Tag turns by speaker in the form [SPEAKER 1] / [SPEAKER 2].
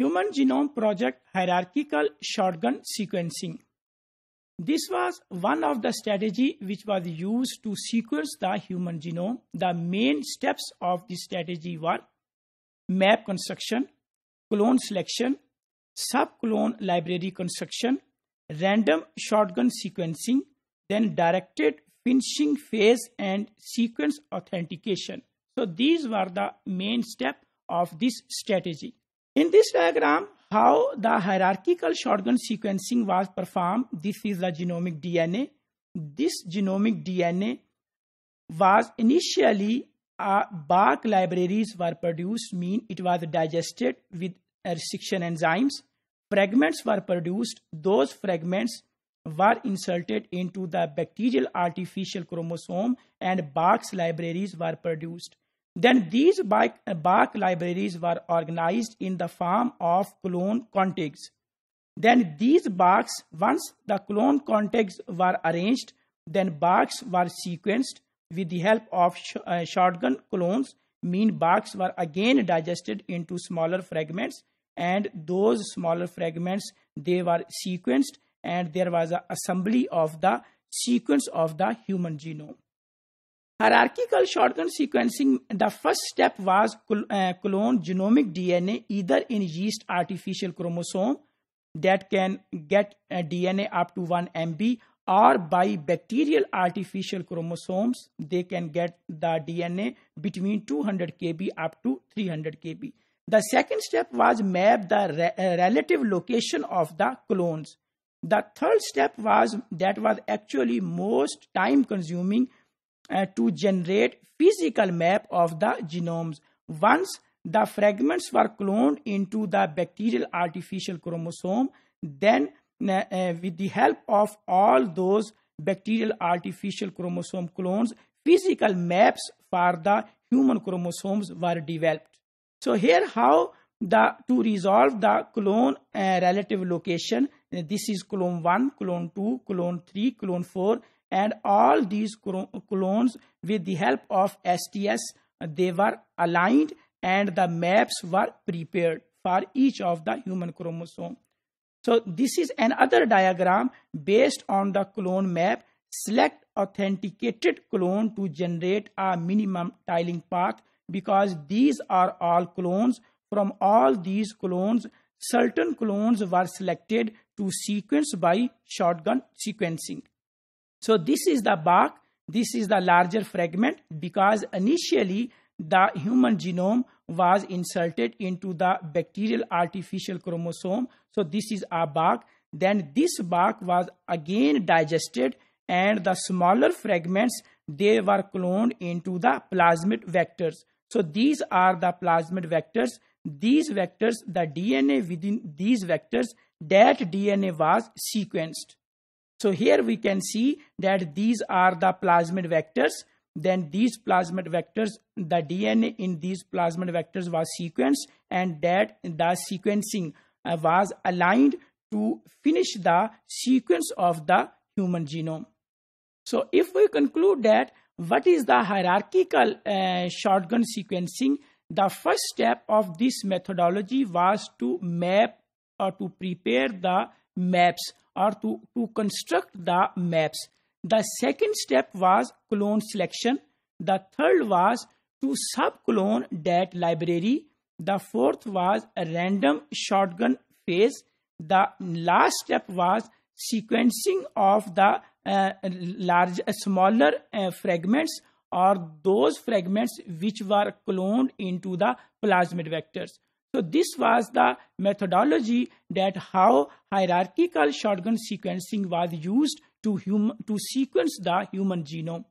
[SPEAKER 1] Human Genome Project Hierarchical Shotgun Sequencing. This was one of the strategy which was used to sequence the human genome. The main steps of this strategy were map construction, clone selection, subclone library construction, random shotgun sequencing, then directed finishing phase and sequence authentication. So these were the main step of this strategy. In this diagram, how the hierarchical shotgun sequencing was performed, this is the genomic DNA. This genomic DNA was initially uh, bark libraries were produced mean it was digested with restriction enzymes fragments were produced those fragments were inserted into the bacterial artificial chromosome and barks libraries were produced then these Bach libraries were organized in the form of clone contigs. Then these Bachs, once the clone contigs were arranged, then Bachs were sequenced with the help of sh uh, shotgun clones. Mean Bachs were again digested into smaller fragments and those smaller fragments, they were sequenced and there was an assembly of the sequence of the human genome. Hierarchical shotgun sequencing, the first step was uh, clone genomic DNA either in yeast artificial chromosome that can get uh, DNA up to 1 MB or by bacterial artificial chromosomes, they can get the DNA between 200 kb up to 300 kb. The second step was map the re uh, relative location of the clones. The third step was that was actually most time consuming uh, to generate physical map of the genomes. Once the fragments were cloned into the bacterial artificial chromosome, then uh, uh, with the help of all those bacterial artificial chromosome clones, physical maps for the human chromosomes were developed. So here how the to resolve the clone uh, relative location, this is clone 1, clone 2, clone 3, clone 4 and all these clones with the help of STS they were aligned and the maps were prepared for each of the human chromosome. So this is another diagram based on the clone map. Select authenticated clone to generate a minimum tiling path because these are all clones. From all these clones, certain clones were selected to sequence by shotgun sequencing. So this is the bark, this is the larger fragment because initially the human genome was inserted into the bacterial artificial chromosome. So this is a bark. Then this bark was again digested and the smaller fragments, they were cloned into the plasmid vectors. So these are the plasmid vectors. These vectors, the DNA within these vectors, that DNA was sequenced. So here we can see that these are the plasmid vectors. Then these plasmid vectors, the DNA in these plasmid vectors was sequenced and that the sequencing uh, was aligned to finish the sequence of the human genome. So if we conclude that what is the hierarchical uh, shotgun sequencing, the first step of this methodology was to map or to prepare the maps or to, to construct the maps. The second step was clone selection. The third was to subclone that library. The fourth was a random shotgun phase. The last step was sequencing of the uh, large, uh, smaller uh, fragments or those fragments which were cloned into the plasmid vectors. So this was the methodology that how hierarchical shotgun sequencing was used to, hum- to sequence the human genome.